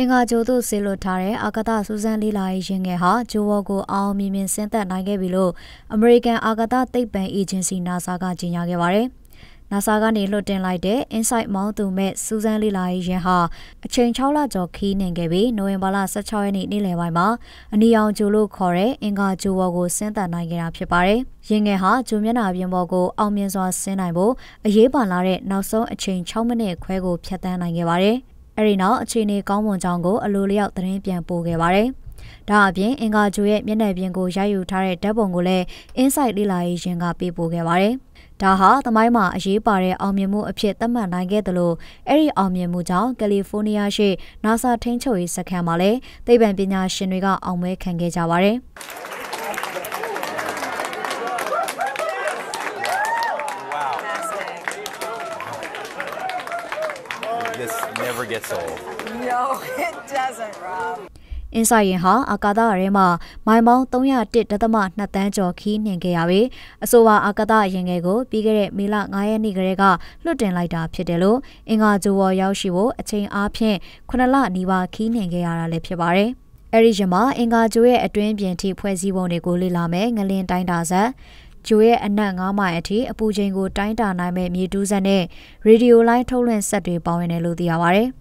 အင်္ဂါကြိုသို့ဆေးလွတ်ထားတဲ့အာကာသစူးစမ်းလေ့လာရေးရင်ငယ်ဟာဂျိုဝေါ်ကိုအောင်မြင်မြင်ဆင်းသက်နိုင်ခဲ့ပြီလို့ American အာကာသသိပ္ပံအေဂျင်စီ NASA ကကြေညာခဲ့ပါတယ်။ NASA ကနေလွှတ်တင်လိုက်တဲ့ Insight မောင်းသူမဲ့စူးစမ်းလေ့လာရေးရင်ဟာအချိန်6လကျော်ခီးနှင်ခဲ့ပြီးနိုဝင်ဘာလ16ရက်နေ့နေ့လယ်ပိုင်းမှာအနီရောင်ဂျိုလို့ခေါ်တဲ့အင်္ဂါဂျိုဝေါ်ကိုဆင်းသက်နိုင်ခဲ့တာဖြစ်ပါတယ်။ရင်ငယ်ဟာဂျိုမျက်နှာပြင်ပေါ်ကိုအောင်မြင်စွာဆင်းနိုင်ဖို့အရေးပါလာတဲ့နောက်ဆုံးအချိန်6မိနစ်ခွဲကိုဖြတ်သန်းနိုင်ခဲ့ပါတယ်။အဲဒီနောက်အခြေအနေကောင်းမွန်ကြောင်းကိုအလိုလျောက်သတင်းပြန်ပို့ခဲ့ပါတယ်။ဒါအပြင်အင်္ဂါဂျိုရဲ့မျက်နှာပြင်ကိုရိုက်ယူထားတဲ့ဓာတ်ပုံကိုလည်း Inside လေ့လာရေးရှင်ကပေးပို့ခဲ့ပါတယ်။ဒါဟာသမိုင်းမှာအရေးပါတဲ့အောင်မြင်မှုအဖြစ်သတ်မှတ်နိုင်ခဲ့သလိုအဲ့ဒီအောင်မြင်မှုကြောင့်ကယ်လီဖိုးနီးယားရှိ NASA ထိန်းချုပ်ရေးစခန်းမှာလည်းသိပ္ပံပညာရှင်တွေကအောင်ပွဲခံခဲ့ကြပါတယ်။ This never gets old. No, it doesn't, Rob. Insight ရင်ဟာအာကာသရဲမှာမိုင်ပေါင်း301.2တန်းကျော်ခီးနှင်ခဲ့ရပြီးအဆိုပါအာကာသရင်ငယ်ကိုပြီးခဲ့တဲ့မေလ9ရက်နေ့ကလေးကလွတ်တင်လိုက်တာဖြစ်တယ်လို့အင်္ဂါဂျိုဝေါ်ရောက်ရှိဖို့အချိန်အားဖြင့်9လနီးပါးခီးနှင်ခဲ့ရတာလည်းဖြစ်ပါတယ်။အဲဒီရင်မှာ အင်္ဂါဂျိုရဲ့အတွင်းပြင်ထိဖွဲ့စည်းပုံတွေကိုလေ့လာမယ်ငလင်တိုင်းတာဇက်ဂျိုရဲ့အနက်9မိုင်အထိအပူချိန်ကိုတိုင်းတာနိုင်မဲ့မြေတူးစက်နဲ့ရေဒီယိုလိုင်းထုတ်လွှင့်ဆက်တွေပါဝင်တယ်လို့သိရပါဗျ။